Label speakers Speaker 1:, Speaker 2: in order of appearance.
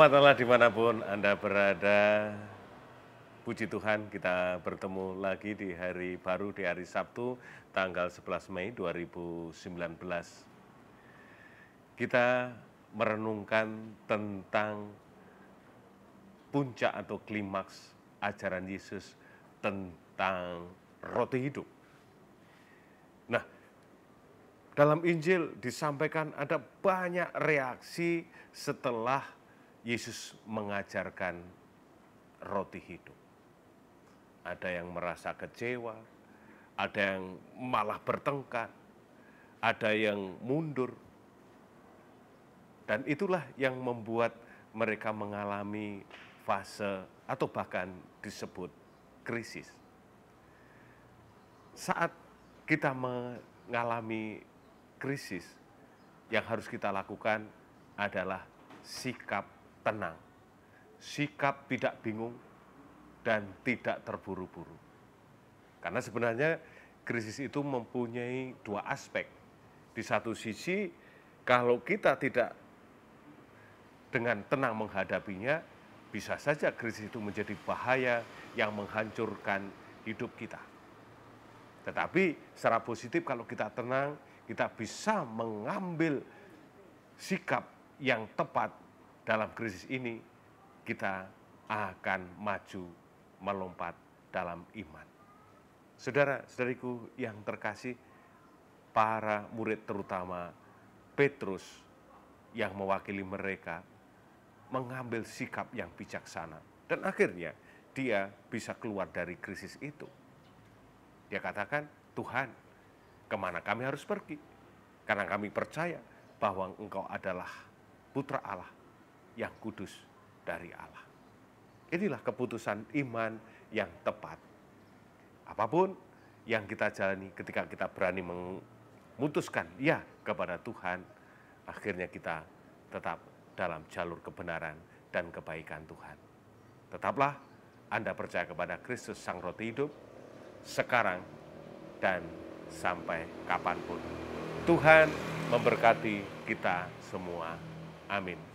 Speaker 1: Rahmat Allah dimanapun Anda berada. Puji Tuhan kita bertemu lagi di hari baru, di hari Sabtu, tanggal 11 Mei 2019. Kita merenungkan tentang puncak atau klimaks ajaran Yesus tentang roti hidup. Nah, dalam Injil disampaikan ada banyak reaksi setelah Yesus mengajarkan roti hidup. Ada yang merasa kecewa, ada yang malah bertengkar, ada yang mundur. Dan itulah yang membuat mereka mengalami fase atau bahkan disebut krisis. Saat kita mengalami krisis, yang harus kita lakukan adalah sikap tenang, sikap tidak bingung, dan tidak terburu-buru. Karena sebenarnya krisis itu mempunyai dua aspek. Di satu sisi, kalau kita tidak dengan tenang menghadapinya, bisa saja krisis itu menjadi bahaya yang menghancurkan hidup kita. Tetapi secara positif kalau kita tenang, kita bisa mengambil sikap yang tepat dalam krisis ini kita akan maju melompat dalam iman. Saudara-saudariku yang terkasih, para murid terutama Petrus yang mewakili mereka mengambil sikap yang bijaksana. Dan akhirnya dia bisa keluar dari krisis itu. Dia katakan, Tuhan, kemana kami harus pergi? Karena kami percaya bahwa engkau adalah putra Allah yang kudus dari Allah. Inilah keputusan iman yang tepat. Apapun yang kita jalani ketika kita berani memutuskan ya kepada Tuhan, akhirnya kita tetap dalam jalur kebenaran dan kebaikan Tuhan. Tetaplah Anda percaya kepada Kristus Sang Roti Hidup sekarang dan sampai kapanpun. Tuhan memberkati kita semua. Amin.